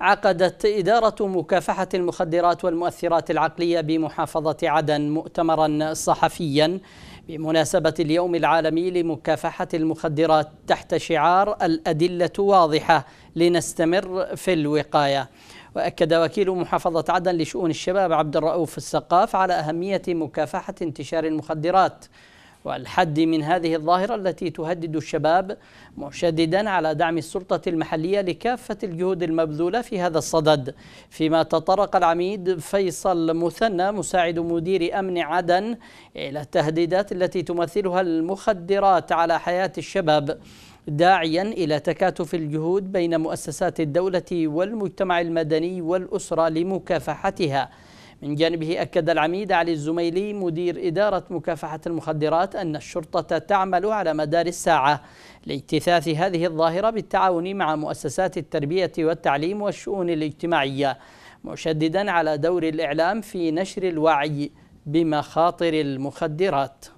عقدت إدارة مكافحة المخدرات والمؤثرات العقلية بمحافظة عدن مؤتمرا صحفيا بمناسبة اليوم العالمي لمكافحة المخدرات تحت شعار الأدلة واضحة لنستمر في الوقاية وأكد وكيل محافظة عدن لشؤون الشباب عبد الرؤوف السقاف على أهمية مكافحة انتشار المخدرات والحد من هذه الظاهرة التي تهدد الشباب مشددا على دعم السلطة المحلية لكافة الجهود المبذولة في هذا الصدد فيما تطرق العميد فيصل مثنى مساعد مدير أمن عدن إلى التهديدات التي تمثلها المخدرات على حياة الشباب داعيا الى تكاتف الجهود بين مؤسسات الدوله والمجتمع المدني والاسره لمكافحتها من جانبه أكد العميد علي الزميلي مدير إدارة مكافحة المخدرات أن الشرطة تعمل على مدار الساعة لاجتثاث هذه الظاهرة بالتعاون مع مؤسسات التربية والتعليم والشؤون الاجتماعية مشددا على دور الإعلام في نشر الوعي بمخاطر المخدرات